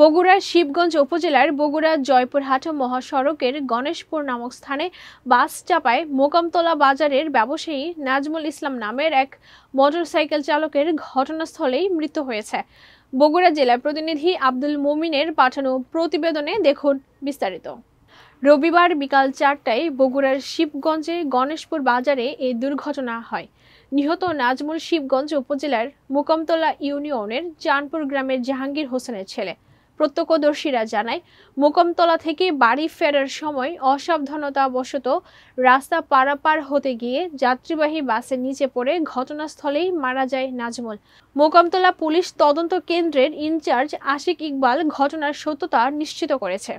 বগুড়ার শিবগঞ্জ উপজেলার বগুড়া জয়পুরহাট মহাসড়কের গণেশপুর নামক স্থানে বাস চাপায় মোকামতলা বাজারের ব্যবসায়ী নাজমুল ইসলাম নামের এক মোটরসাইকেল চালকের ঘটনাস্থলেই মৃত্যু হয়েছে বগুড়া জেলা প্রতিনিধি আব্দুল মোমিনের পাঠানো প্রতিবেদনে দেখুন বিস্তারিত রবিবার বিকাল চারটায় বগুড়ার শিবগঞ্জে গণেশপুর বাজারে এই দুর্ঘটনা হয় নিহত নাজমুল শিবগঞ্জ উপজেলার মোকামতলা ইউনিয়নের চানপুর গ্রামের জাহাঙ্গীর হোসেনের ছেলে প্রত্যক্ষদর্শীরা জানায় মোকমতলা থেকে বাড়ি ফেরার সময় অসাবধানতাবশত রাস্তা পারাপার হতে গিয়ে যাত্রীবাহী বাসের নিচে পড়ে ঘটনাস্থলেই মারা যায় নাজমুল মোকামতলা পুলিশ তদন্ত কেন্দ্রের ইনচার্জ আশিক ইকবাল ঘটনার সত্যতা নিশ্চিত করেছে